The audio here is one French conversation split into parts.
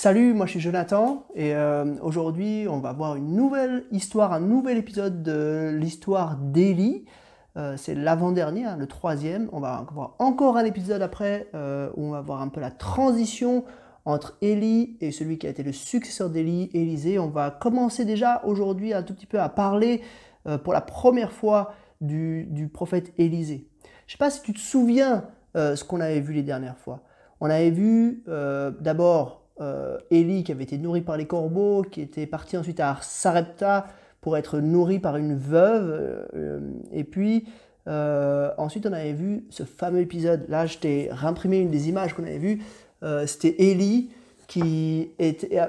Salut, moi je suis Jonathan et euh, aujourd'hui on va voir une nouvelle histoire, un nouvel épisode de l'histoire d'Eli. Euh, c'est l'avant-dernier, le troisième. On va voir encore un épisode après euh, où on va voir un peu la transition entre Élie et celui qui a été le successeur d'Élie, Élisée. On va commencer déjà aujourd'hui un tout petit peu à parler pour la première fois du, du prophète Élisée. Je ne sais pas si tu te souviens ce qu'on avait vu les dernières fois. On avait vu d'abord euh, qui avait été nourri par les corbeaux, qui était parti ensuite à Sarepta pour être nourri par une veuve. Euh, et puis euh, ensuite on avait vu ce fameux épisode, là je t'ai réimprimé une des images qu'on avait vues, euh, c'était Élie qui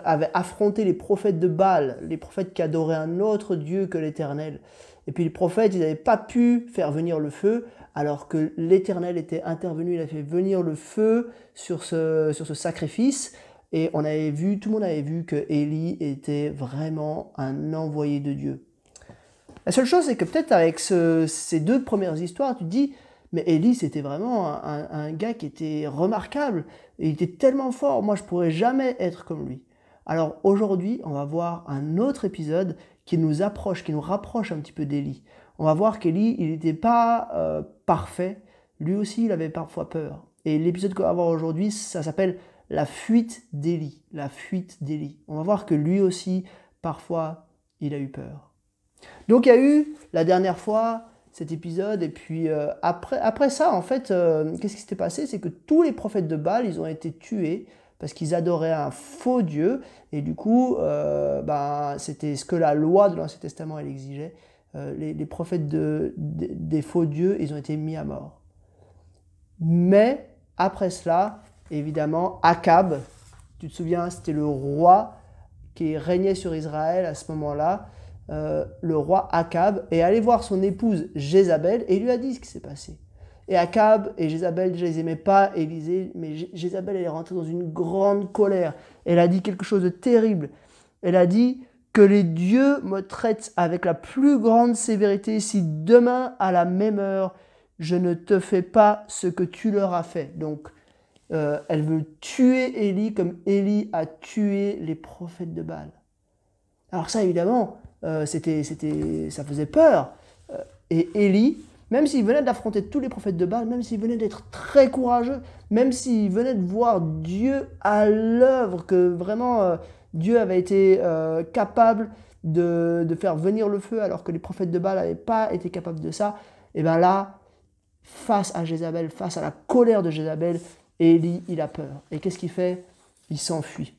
avait affronté les prophètes de Baal, les prophètes qui adoraient un autre Dieu que l'Éternel. Et puis les prophètes, ils n'avaient pas pu faire venir le feu, alors que l'Éternel était intervenu, il a fait venir le feu sur sur ce sacrifice. Et on avait vu, tout le monde avait vu que Élie était vraiment un envoyé de Dieu. La seule chose, c'est que peut-être avec ces deux premières histoires, tu te dis, mais Élie, c'était vraiment un, gars qui était remarquable. Il était tellement fort, moi je pourrais jamais être comme lui. Alors aujourd'hui, on va voir un autre épisode qui nous approche, qui nous rapproche un petit peu d'Élie. On va voir qu'Élie, il n'était pas euh, parfait. Lui aussi, il avait parfois peur. Et l'épisode qu'on va voir aujourd'hui, ça s'appelle la fuite d'Élie, la fuite d'Élie. On va voir que lui aussi, parfois, il a eu peur. Donc il y a eu, la dernière fois, cet épisode, et puis euh, après, après ça, en fait, euh, qu'est-ce qui s'était passé C'est que tous les prophètes de Baal, ils ont été tués parce qu'ils adoraient un faux Dieu, et du coup, euh, ben, c'était ce que la loi de l'Ancien Testament, exigeait. Les, prophètes de, des faux dieux, ils ont été mis à mort. Mais après cela, évidemment Akab. Tu te souviens, c'était le roi qui régnait sur Israël à ce moment-là, euh, le roi Akab, est allé voir son épouse Jézabel et lui a dit ce qui s'est passé. Et Akab et Jézabel, déjà, ils n'aimaient pas Élisée, mais Jézabel, est rentrée dans une grande colère. Elle a dit quelque chose de terrible. Elle a dit que les dieux me traitent avec la plus grande sévérité si demain, à la même heure, je ne te fais pas ce que tu leur as fait. Donc, euh, elle veut tuer Élie comme Élie a tué les prophètes de Baal. Alors ça, évidemment, euh, c'était, c'était, ça faisait peur. Euh, et Élie, même s'il venait d'affronter tous les prophètes de Baal, même s'il venait d'être très courageux, même s'il venait de voir Dieu à l'œuvre, que vraiment Dieu avait été capable de, de, faire venir le feu alors que les prophètes de Baal n'avaient pas été capables de ça, et eh bien là, face à Jézabel, face à la colère de Jézabel, et Élie, il a peur. Et qu'est-ce qu'il fait Il s'enfuit.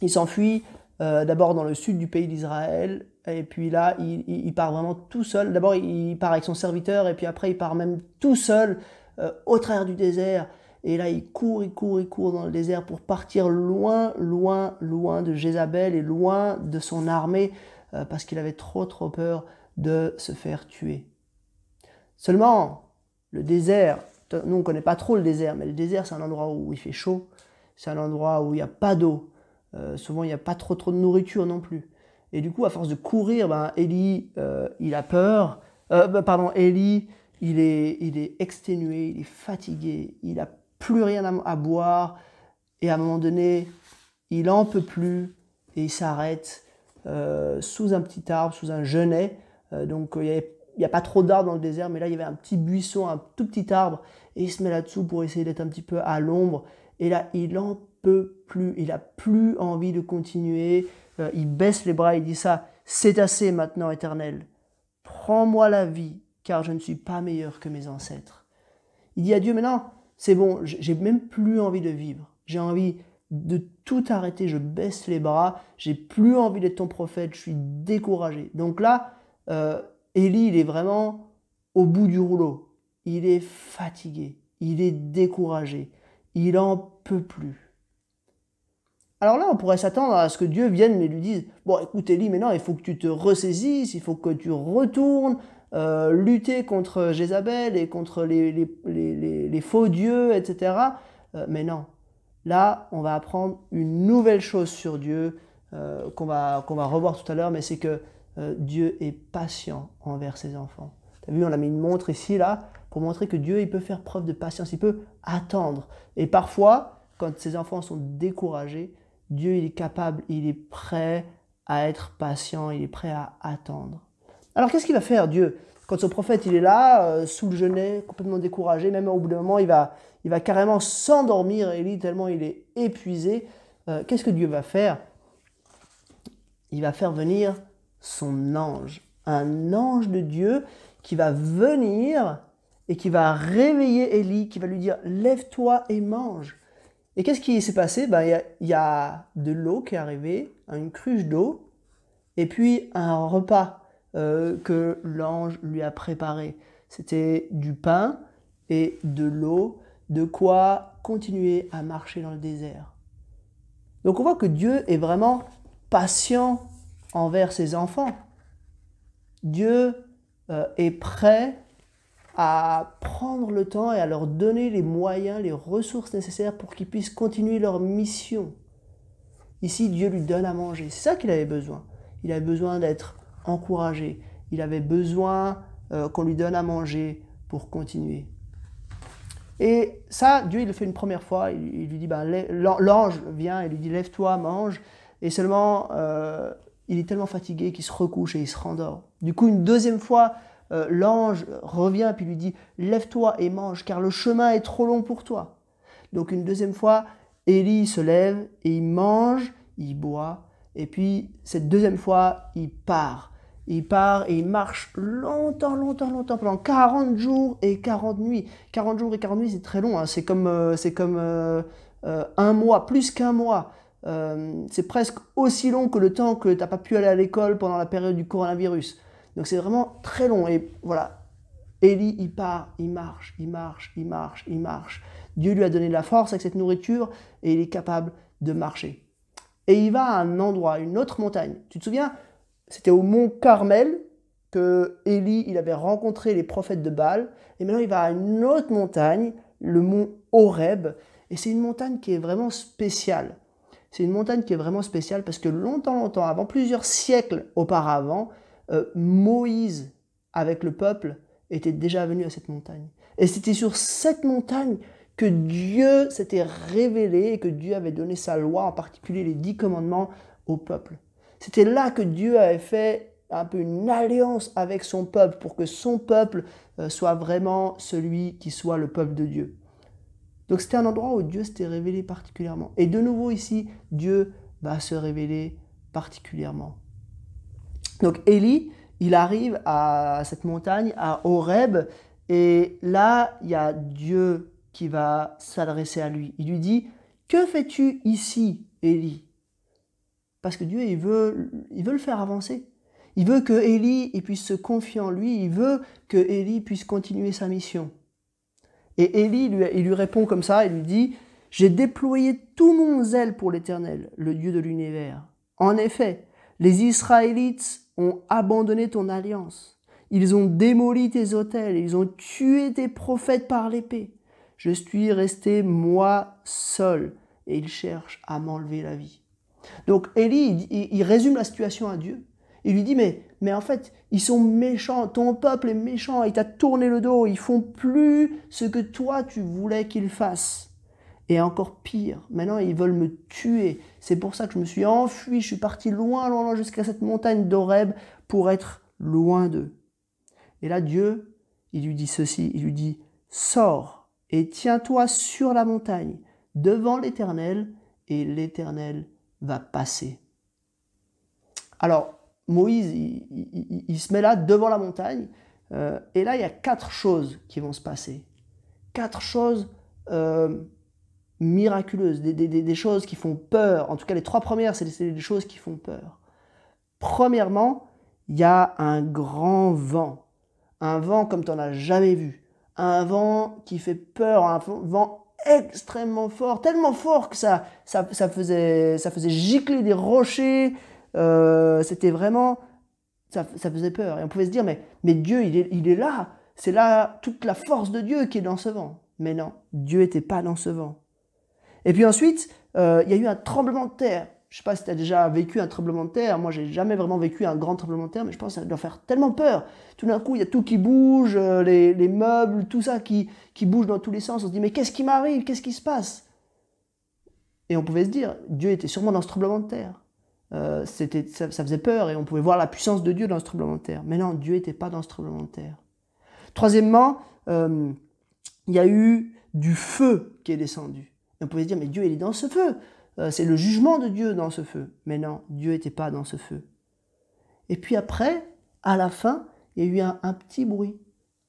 Il s'enfuit euh, d'abord dans le sud du pays d'Israël, et puis là, il, part vraiment tout seul. D'abord, il part avec son serviteur, et puis après, il part même tout seul euh, au travers du désert. Et là, il court, il court, il court dans le désert pour partir loin, loin, loin de Jézabel et loin de son armée, euh, parce qu'il avait trop, trop peur de se faire tuer. Seulement, le désert nous, on ne connaît pas trop le désert, mais le désert, c'est un endroit où il fait chaud, c'est un endroit où il n'y a pas d'eau, euh, souvent il n'y a pas trop, trop de nourriture non plus. Et du coup, à force de courir, ben, Ellie, euh, il a peur. Euh, ben, pardon, elie il est, il est exténué, il est fatigué, il n'a plus rien à, boire. Et à un moment donné, il en peut plus et il s'arrête sous un petit arbre, sous un genêt. donc, il il n'y a pas trop d'arbres dans le désert, mais là, il y avait un petit buisson, un tout petit arbre, et il se met là-dessous pour essayer d'être un petit peu à l'ombre. Et là, il en peut plus, il a plus envie de continuer. Euh, il baisse les bras, il dit ça, c'est assez maintenant, éternel. Prends-moi la vie, car je ne suis pas meilleur que mes ancêtres. Il dit à Dieu, mais non, c'est bon, j'ai même plus envie de vivre. J'ai envie de tout arrêter, je baisse les bras, j'ai plus envie d'être ton prophète, je suis découragé. Donc là, euh, Élie, il est vraiment au bout du rouleau. Il est fatigué, il est découragé, il en peut plus. Alors là, on pourrait s'attendre à ce que Dieu vienne et lui dise Bon, écoute, Élie, non, il faut que tu te ressaisisses, il faut que tu retournes euh, lutter contre Jézabel et contre les, faux dieux, etc. Euh, mais non. Là, on va apprendre une nouvelle chose sur Dieu euh, qu'on va, qu'on va revoir tout à l'heure, mais c'est que euh, Dieu est patient envers ses enfants. tu as vu, on a mis une montre ici, là, pour montrer que Dieu, il peut faire preuve de patience, il peut attendre. Et parfois, quand ses enfants sont découragés, Dieu, il est capable, il est prêt à être patient, il est prêt à attendre. Alors qu'est-ce qu'il va faire Dieu Quand son prophète, il est là, euh, sous le genet, complètement découragé, même au bout d'un moment, il va, il va carrément s'endormir, Élie, tellement il est épuisé. Euh, qu'est-ce que Dieu va faire Il va faire venir son ange, un ange de Dieu qui va venir et qui va réveiller Élie, qui va lui dire lève-toi et mange. Et qu'est-ce qui s'est passé ben, Il y, a de l'eau qui est arrivée, une cruche d'eau, et puis un repas euh, que l'ange lui a préparé. C'était du pain et de l'eau, de quoi continuer à marcher dans le désert. Donc on voit que Dieu est vraiment patient envers ses enfants. Dieu euh, est prêt à prendre le temps et à leur donner les moyens, les ressources nécessaires pour qu'ils puissent continuer leur mission. Ici, Dieu lui donne à manger. C'est ça qu'il avait besoin. Il avait besoin d'être encouragé. Il avait besoin euh, qu'on lui donne à manger pour continuer. Et ça, Dieu, il le fait une première fois. Il, lui dit, ben, l'ange vient et lui dit, lève-toi, mange. Et seulement, euh, il est tellement fatigué qu'il se recouche et il se rendort. Du coup, une deuxième fois, euh, l'ange revient puis lui dit Lève-toi et mange, car le chemin est trop long pour toi. Donc, une deuxième fois, Élie se lève et il mange, il boit, et puis cette deuxième fois, il part. Il part et il marche longtemps, longtemps, longtemps, pendant 40 jours et 40 nuits. 40 jours et 40 nuits, c'est très long, hein. c'est comme, euh, c'est comme euh, un mois, plus qu'un mois. Euh, c'est presque aussi long que le temps que tu n'as pas pu aller à l'école pendant la période du coronavirus. Donc c'est vraiment très long. Et voilà, Élie, il part, il marche, il marche, il marche, il marche. Dieu lui a donné de la force avec cette nourriture et il est capable de marcher. Et il va à un endroit, une autre montagne. Tu te souviens, c'était au mont Carmel que Élie, il avait rencontré les prophètes de Baal. Et maintenant, il va à une autre montagne, le mont Horeb. Et c'est une montagne qui est vraiment spéciale. C'est une montagne qui est vraiment spéciale parce que longtemps, longtemps avant, plusieurs siècles auparavant, euh, Moïse, avec le peuple, était déjà venu à cette montagne. Et c'était sur cette montagne que Dieu s'était révélé et que Dieu avait donné sa loi, en particulier les dix commandements, au peuple. C'était là que Dieu avait fait un peu une alliance avec son peuple pour que son peuple euh, soit vraiment celui qui soit le peuple de Dieu. Donc c'était un endroit où Dieu s'était révélé particulièrement. Et de nouveau ici, Dieu va se révéler particulièrement. Donc Élie, il arrive à cette montagne, à Horeb, et là, il y a Dieu qui va s'adresser à lui. Il lui dit, que fais-tu ici, Élie Parce que Dieu, il veut, il veut le faire avancer. Il veut que Élie puisse se confier en lui, il veut que Élie puisse continuer sa mission. Et Élie, lui, il lui répond comme ça, il lui dit, J'ai déployé tout mon zèle pour l'Éternel, le Dieu de l'univers. En effet, les Israélites ont abandonné ton alliance. Ils ont démoli tes autels, ils ont tué tes prophètes par l'épée. Je suis resté moi seul, et ils cherchent à m'enlever la vie. Donc Élie, il résume la situation à Dieu. Il lui dit, mais, mais en fait, ils sont méchants, ton peuple est méchant, il t'a tourné le dos, ils font plus ce que toi tu voulais qu'ils fassent. Et encore pire, maintenant ils veulent me tuer. C'est pour ça que je me suis enfui, je suis parti loin, loin, loin jusqu'à cette montagne d'Oreb pour être loin d'eux. Et là, Dieu, il lui dit ceci, il lui dit, sors et tiens-toi sur la montagne devant l'Éternel, et l'Éternel va passer. Alors, Moïse, il, se met là devant la montagne, euh, et là, il y a quatre choses qui vont se passer. Quatre choses euh, miraculeuses, des, choses qui font peur. En tout cas, les trois premières, c'est des, choses qui font peur. Premièrement, il y a un grand vent. Un vent comme tu n'en as jamais vu. Un vent qui fait peur, un vent extrêmement fort, tellement fort que ça, ça, ça faisait, ça faisait gicler des rochers, euh, c'était vraiment. Ça, faisait peur. Et on pouvait se dire, mais, mais Dieu, il est, là. C'est là toute la force de Dieu qui est dans ce vent. Mais non, Dieu n'était pas dans ce vent. Et puis ensuite, euh, il y a eu un tremblement de terre. Je ne sais pas si tu as déjà vécu un tremblement de terre. Moi, j'ai jamais vraiment vécu un grand tremblement de terre, mais je pense que ça doit faire tellement peur. Tout d'un coup, il y a tout qui bouge, euh, les, meubles, tout ça qui, qui bouge dans tous les sens. On se dit, mais qu'est-ce qui m'arrive Qu'est-ce qui se passe Et on pouvait se dire, Dieu était sûrement dans ce tremblement de terre. Euh, c'était, ça, faisait peur et on pouvait voir la puissance de Dieu dans ce tremblement de terre. Mais non, Dieu n'était pas dans ce tremblement de terre. Troisièmement, euh, il y a eu du feu qui est descendu. on pouvait se dire, mais Dieu, il est dans ce feu. Euh, c'est le jugement de Dieu dans ce feu. Mais non, Dieu n'était pas dans ce feu. Et puis après, à la fin, il y a eu un, petit bruit.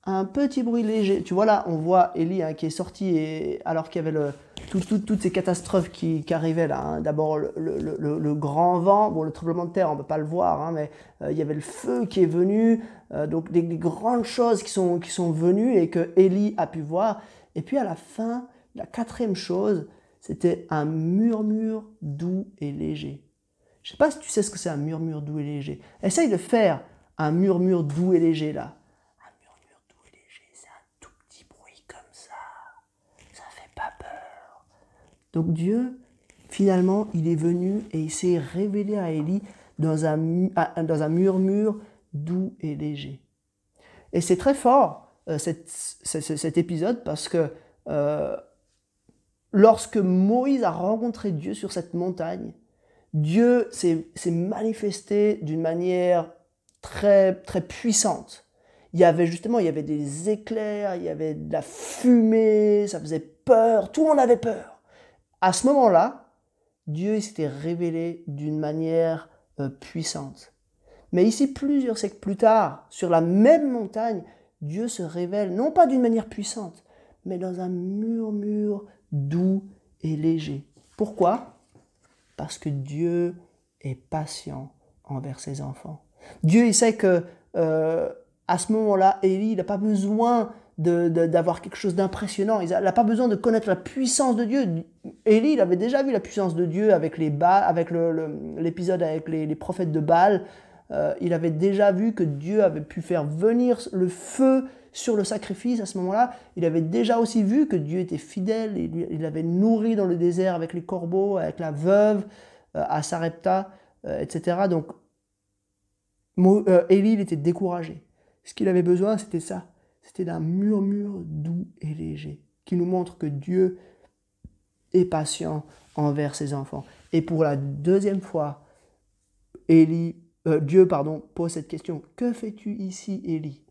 Un petit bruit léger. Tu vois là, on voit Élie hein, qui est sorti et, alors qu'il y avait le, toutes ces catastrophes qui, arrivaient là. Hein. D'abord le, grand vent, bon le tremblement de terre on ne peut pas le voir, hein, mais euh, il y avait le feu qui est venu, euh, donc des, grandes choses qui sont, venues et que Élie a pu voir. Et puis à la fin, la quatrième chose, c'était un murmure doux et léger. Je sais pas si tu sais ce que c'est un murmure doux et léger. Essaye de faire un murmure doux et léger là. Donc Dieu, finalement, il est venu et il s'est révélé à Élie dans un, dans un murmure doux et léger. Et c'est très fort, euh, cet, épisode, parce que euh, lorsque Moïse a rencontré Dieu sur cette montagne, Dieu s'est manifesté d'une manière très, très puissante. Il y avait justement, il y avait des éclairs, il y avait de la fumée, ça faisait peur, tout le monde avait peur à ce moment-là, Dieu s'était révélé d'une manière euh, puissante. Mais ici, plusieurs siècles plus tard, sur la même montagne, Dieu se révèle non pas d'une manière puissante, mais dans un murmure doux et léger. Pourquoi Parce que Dieu est patient envers ses enfants. Dieu, sait que euh, à ce moment-là, Élie, n'a pas besoin d'avoir quelque chose d'impressionnant. Il n'a pas besoin de connaître la puissance de Dieu. Élie, il avait déjà vu la puissance de Dieu avec les avec l'épisode avec les, prophètes de Baal. Euh, il avait déjà vu que Dieu avait pu faire venir le feu sur le sacrifice à ce moment-là. Il avait déjà aussi vu que Dieu était fidèle. Il, il avait nourri dans le désert avec les corbeaux, avec la veuve euh, à Sarepta, euh, etc. Donc, Élie, il était découragé. Ce qu'il avait besoin, c'était ça c'était d'un murmure doux et léger, qui nous montre que Dieu est patient envers ses enfants. Et pour la deuxième fois, Élie, euh, Dieu pardon, pose cette question. Que fais-tu ici, Élie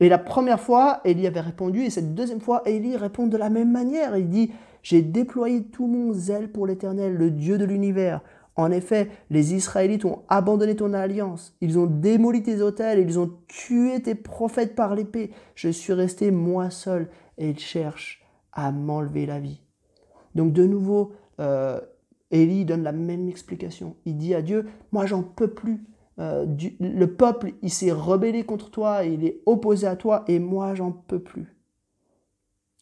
Et la première fois, Élie avait répondu, et cette deuxième fois, Élie répond de la même manière. Il dit, j'ai déployé tout mon zèle pour l'Éternel, le Dieu de l'univers. En effet, les Israélites ont abandonné ton alliance, ils ont démoli tes autels, ils ont tué tes prophètes par l'épée. Je suis resté moi seul et ils cherchent à m'enlever la vie. Donc de nouveau, euh, Élie donne la même explication. Il dit à Dieu, moi j'en peux plus. Euh, le peuple, il s'est rebellé contre toi, il est opposé à toi, et moi j'en peux plus.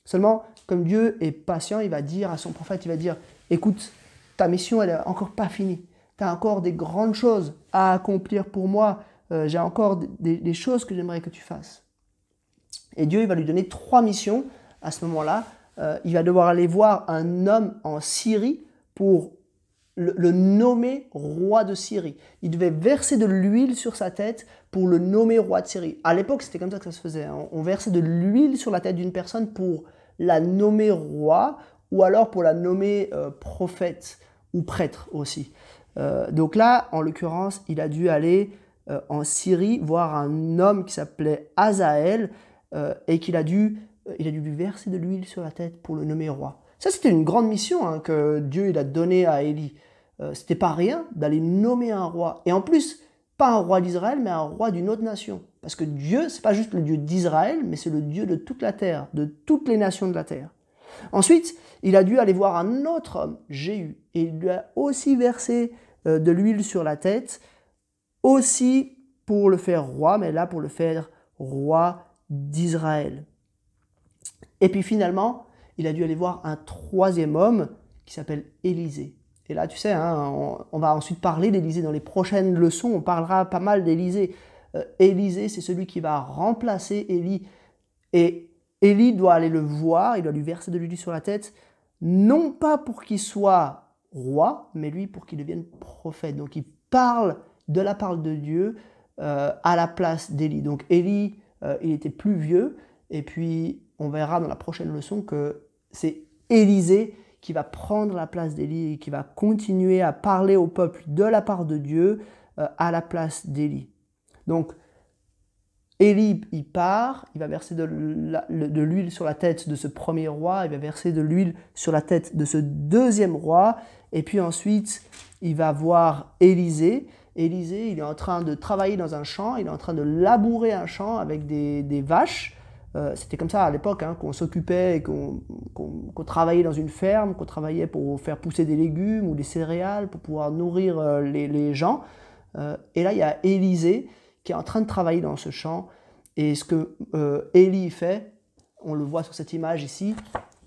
Seulement, comme Dieu est patient, il va dire à son prophète, il va dire, écoute, ta mission, elle n'est encore pas finie. Tu as encore des grandes choses à accomplir pour moi. Euh, j'ai encore des, choses que j'aimerais que tu fasses. Et Dieu, il va lui donner trois missions à ce moment-là. Euh, il va devoir aller voir un homme en Syrie pour le, nommer roi de Syrie. Il devait verser de l'huile sur sa tête pour le nommer roi de Syrie. À l'époque, c'était comme ça que ça se faisait. Hein. On versait de l'huile sur la tête d'une personne pour la nommer roi ou alors pour la nommer euh, prophète ou prêtre aussi. Euh, donc là, en l'occurrence, il a dû aller euh, en Syrie voir un homme qui s'appelait Azaël et qu'il a dû, il a dû lui verser de l'huile sur la tête pour le nommer roi. Ça, c'était une grande mission hein, que Dieu il a donnée à Élie. c'était pas rien d'aller nommer un roi. Et en plus, pas un roi d'Israël, mais un roi d'une autre nation. Parce que Dieu, c'est pas juste le Dieu d'Israël, mais c'est le Dieu de toute la terre, de toutes les nations de la terre. Ensuite, il a dû aller voir un autre homme, Jéhu, et il lui a aussi versé euh, de l'huile sur la tête, aussi pour le faire roi, mais là pour le faire roi d'Israël. Et puis finalement, il a dû aller voir un troisième homme qui s'appelle Élisée. Et là, tu sais, hein, on, va ensuite parler d'Élisée dans les prochaines leçons, on parlera pas mal d'Élisée. Euh, Élisée, c'est celui qui va remplacer Élie. Et Élie doit aller le voir, il doit lui verser de l'huile sur la tête, non pas pour qu'il soit roi, mais lui pour qu'il devienne prophète. Donc il parle de la parole de Dieu euh, à la place d'Élie. Donc Élie, euh, il était plus vieux, et puis on verra dans la prochaine leçon que c'est Élisée qui va prendre la place d'Élie et qui va continuer à parler au peuple de la part de Dieu euh, à la place d'Élie. Donc Élie, il part, il va verser de l'huile sur la tête de ce premier roi, il va verser de l'huile sur la tête de ce deuxième roi, et puis ensuite, il va voir Élisée. Élisée, il est en train de travailler dans un champ, il est en train de labourer un champ avec des, vaches. Euh, c'était comme ça à l'époque, hein, qu'on s'occupait, qu'on travaillait dans une ferme, qu'on travaillait pour faire pousser des légumes ou des céréales, pour pouvoir nourrir euh, les, gens. Euh, et là, il y a Élisée qui est en train de travailler dans ce champ. Et ce que euh, fait, on le voit sur cette image ici.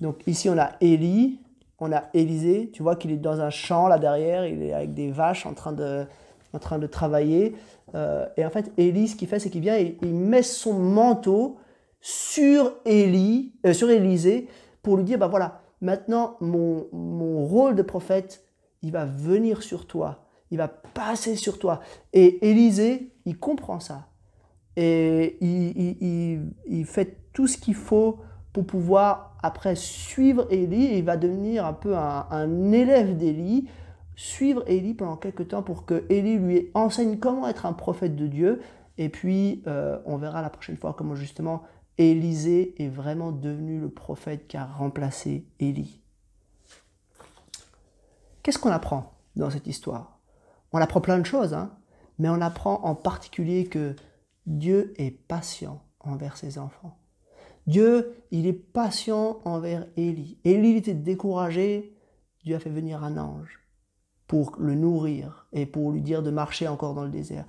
Donc ici, on a Ellie on a Élisée. Tu vois qu'il est dans un champ là derrière, il est avec des vaches en train de, en train de travailler. Euh, et en fait, Élie, ce qu'il fait, c'est qu'il vient et il met son manteau sur Élie, euh, sur Élisée pour lui dire, bah voilà, maintenant mon, mon rôle de prophète, il va venir sur toi il va passer sur toi. Et Élisée, il comprend ça. Et il, fait tout ce qu'il faut pour pouvoir après suivre Élie. il va devenir un peu un, élève d'Élie. Suivre Élie pendant quelques temps pour que Élie lui enseigne comment être un prophète de Dieu. Et puis, euh, on verra la prochaine fois comment justement Élisée est vraiment devenu le prophète qui a remplacé Élie. Qu'est-ce qu'on apprend dans cette histoire on apprend plein de choses, hein. mais on apprend en particulier que Dieu est patient envers ses enfants. Dieu, il est patient envers Élie. Élie était découragé, Dieu a fait venir un ange pour le nourrir et pour lui dire de marcher encore dans le désert.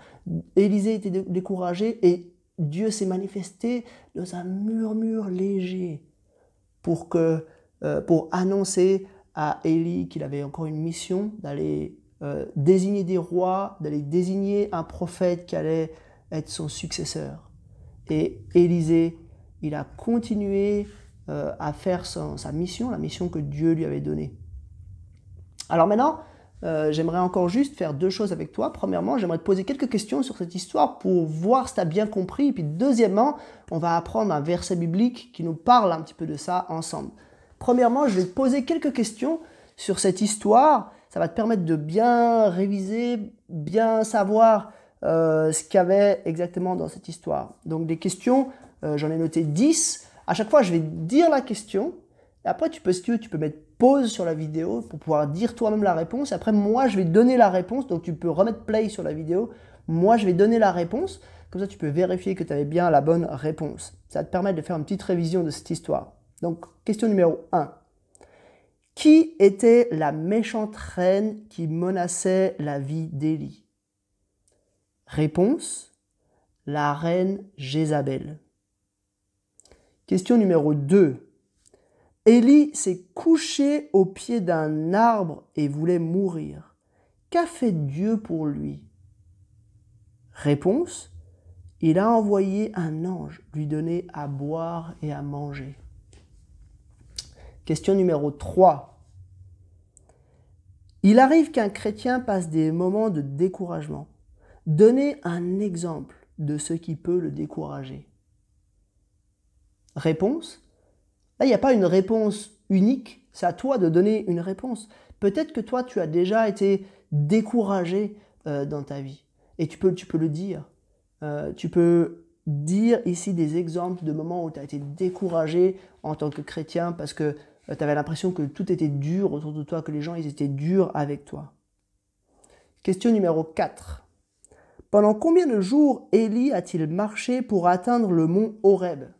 Élisée était découragé et Dieu s'est manifesté dans un murmure léger pour, que, euh, pour annoncer à Élie qu'il avait encore une mission d'aller euh, désigner des rois, d'aller désigner un prophète qui allait être son successeur. Et Élisée, il a continué euh, à faire sa mission, la mission que Dieu lui avait donnée. Alors maintenant, euh, j'aimerais encore juste faire deux choses avec toi. Premièrement, j'aimerais te poser quelques questions sur cette histoire pour voir si tu as bien compris. Et puis deuxièmement, on va apprendre un verset biblique qui nous parle un petit peu de ça ensemble. Premièrement, je vais te poser quelques questions sur cette histoire ça va te permettre de bien réviser, bien savoir euh, ce qu'il y avait exactement dans cette histoire. Donc des questions, euh, j'en ai noté 10. À chaque fois, je vais dire la question. Et après, tu peux, tu peux mettre pause sur la vidéo pour pouvoir dire toi-même la réponse. Après, moi, je vais donner la réponse. Donc, tu peux remettre play sur la vidéo. Moi, je vais donner la réponse. Comme ça, tu peux vérifier que tu avais bien la bonne réponse. Ça va te permettre de faire une petite révision de cette histoire. Donc, question numéro 1. Qui était la méchante reine qui menaçait la vie d'Élie Réponse La reine Jézabel. Question numéro 2. Élie s'est couché au pied d'un arbre et voulait mourir. Qu'a fait Dieu pour lui Réponse Il a envoyé un ange lui donner à boire et à manger. Question numéro 3. Il arrive qu'un chrétien passe des moments de découragement. Donnez un exemple de ce qui peut le décourager. Réponse Là, il n'y a pas une réponse unique, c'est à toi de donner une réponse. Peut-être que toi, tu as déjà été découragé euh, dans ta vie. Et tu peux, tu peux le dire. Euh, tu peux dire ici des exemples de moments où tu as été découragé en tant que chrétien parce que euh, tu avais l'impression que tout était dur autour de toi, que les gens ils étaient durs avec toi. Question numéro 4. Pendant combien de jours Élie a-t-il marché pour atteindre le mont Horeb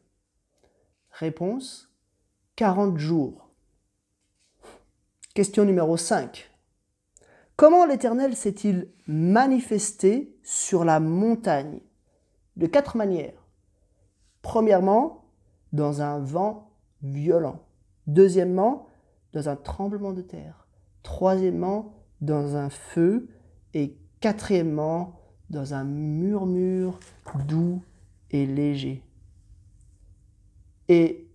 Réponse 40 jours. Question numéro 5. Comment l'Éternel s'est-il manifesté sur la montagne De quatre manières. Premièrement, dans un vent violent. Deuxièmement, dans un tremblement de terre. Troisièmement, dans un feu. Et quatrièmement, dans un murmure doux et léger. Et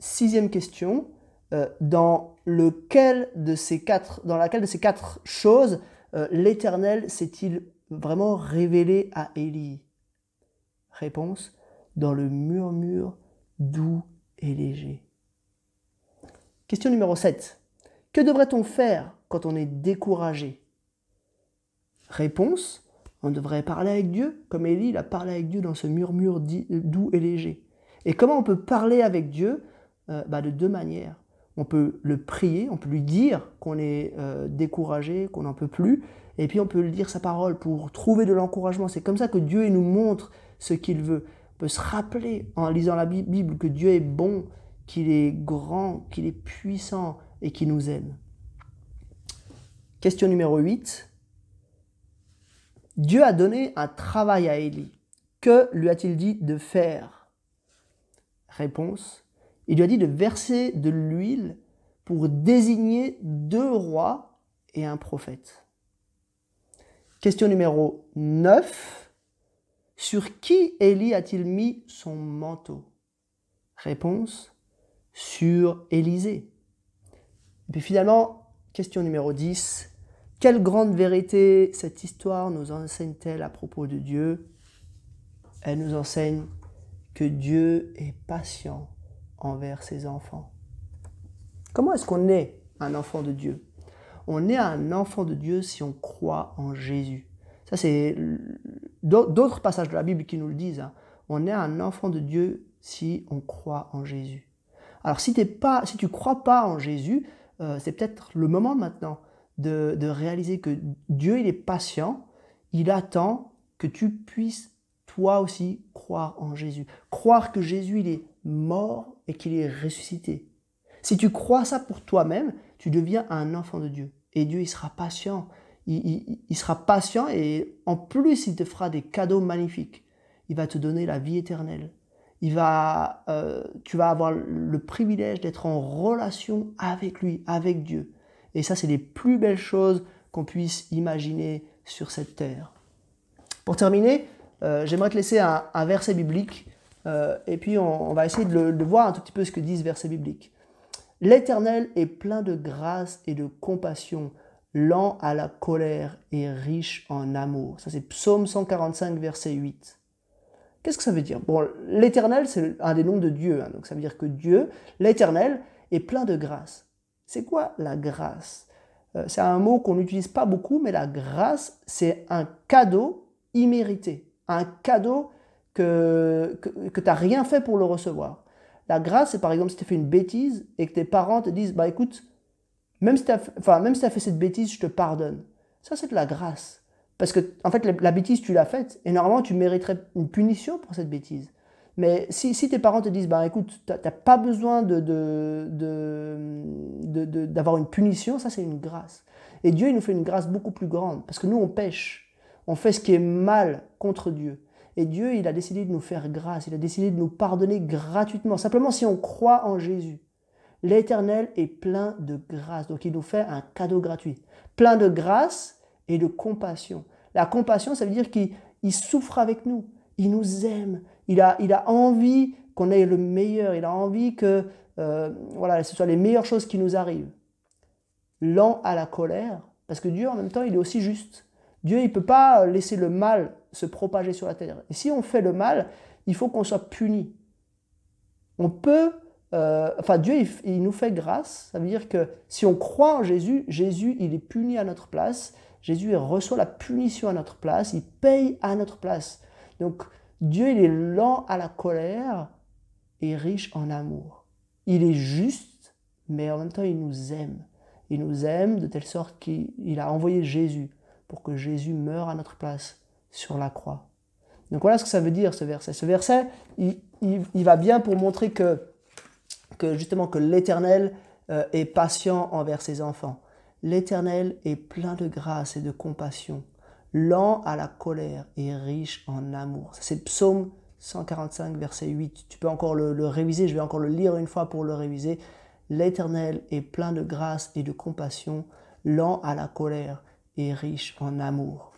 sixième question, euh, dans, lequel de ces quatre, dans laquelle de ces quatre choses euh, l'Éternel s'est-il vraiment révélé à Élie Réponse, dans le murmure doux et léger. Question numéro 7. Que devrait-on faire quand on est découragé Réponse. On devrait parler avec Dieu, comme Élie a parlé avec Dieu dans ce murmure doux et léger. Et comment on peut parler avec Dieu euh, bah De deux manières. On peut le prier, on peut lui dire qu'on est euh, découragé, qu'on n'en peut plus, et puis on peut lui dire sa parole pour trouver de l'encouragement. C'est comme ça que Dieu nous montre ce qu'il veut. On peut se rappeler en lisant la Bible que Dieu est bon, qu'il est grand, qu'il est puissant et qu'il nous aime. Question numéro 8. Dieu a donné un travail à Élie. Que lui a-t-il dit de faire Réponse. Il lui a dit de verser de l'huile pour désigner deux rois et un prophète. Question numéro 9. Sur qui Élie a-t-il mis son manteau Réponse sur Élysée. Et puis finalement, question numéro 10. Quelle grande vérité cette histoire nous enseigne-t-elle à propos de Dieu Elle nous enseigne que Dieu est patient envers ses enfants. Comment est-ce qu'on est un enfant de Dieu On est un enfant de Dieu si on croit en Jésus. Ça, c'est d'autres passages de la Bible qui nous le disent. Hein. On est un enfant de Dieu si on croit en Jésus. Alors si, pas, si tu ne crois pas en Jésus, euh, c'est peut-être le moment maintenant de, réaliser que Dieu, il est patient, il attend que tu puisses toi aussi croire en Jésus. Croire que Jésus, il est mort et qu'il est ressuscité. Si tu crois ça pour toi-même, tu deviens un enfant de Dieu. Et Dieu, il sera patient. il sera patient et en plus, il te fera des cadeaux magnifiques. Il va te donner la vie éternelle il va, euh, tu vas avoir le privilège d'être en relation avec lui, avec Dieu. Et ça, c'est les plus belles choses qu'on puisse imaginer sur cette terre. Pour terminer, euh, j'aimerais te laisser un, verset biblique, euh, et puis on, va essayer de, de, voir un tout petit peu ce que disent versets bibliques. L'Éternel est plein de grâce et de compassion, lent à la colère et riche en amour. Ça c'est Psaume 145, verset 8. Qu'est-ce que ça veut dire Bon, l'éternel, c'est un des noms de Dieu, hein, donc ça veut dire que Dieu, l'éternel, est plein de grâce. C'est quoi la grâce euh, C'est un mot qu'on n'utilise pas beaucoup, mais la grâce, c'est un cadeau immérité, un cadeau que, que, tu n'as rien fait pour le recevoir. La grâce, c'est par exemple si tu as fait une bêtise et que tes parents te disent, bah écoute, même si tu si as fait cette bêtise, je te pardonne. Ça, c'est de la grâce. Parce que, en fait, la, bêtise, tu l'as faite, et normalement, tu mériterais une punition pour cette bêtise. Mais si, tes parents te disent, bah écoute, t'as pas besoin d'avoir de, une punition, ça c'est une grâce. Et Dieu, il nous fait une grâce beaucoup plus grande, parce que nous, on pêche. On fait ce qui est mal contre Dieu. Et Dieu, il a décidé de nous faire grâce, il a décidé de nous pardonner gratuitement, simplement si on croit en Jésus. L'Éternel est plein de grâce, donc il nous fait un cadeau gratuit. Plein de grâce, et de compassion. La compassion, ça veut dire qu'il souffre avec nous, il nous aime, il a, il a envie qu'on ait le meilleur, il a envie que euh, voilà, ce soit les meilleures choses qui nous arrivent. Lent à la colère, parce que Dieu en même temps, il est aussi juste. Dieu, il ne peut pas laisser le mal se propager sur la terre. Et si on fait le mal, il faut qu'on soit puni. On peut, euh, enfin Dieu, il, il nous fait grâce. Ça veut dire que si on croit en Jésus, Jésus, il est puni à notre place. Jésus reçoit la punition à notre place, il paye à notre place. Donc Dieu, il est lent à la colère et riche en amour. Il est juste, mais en même temps, il nous aime. Il nous aime de telle sorte qu'il a envoyé Jésus pour que Jésus meure à notre place sur la croix. Donc voilà ce que ça veut dire ce verset. Ce verset, il, va bien pour montrer que, justement que l'Éternel euh, est patient envers ses enfants. L'Éternel est plein de grâce et de compassion, lent à la colère et riche en amour. C'est psaume 145, verset 8. Tu peux encore le, le, réviser, je vais encore le lire une fois pour le réviser. L'Éternel est plein de grâce et de compassion, lent à la colère et riche en amour.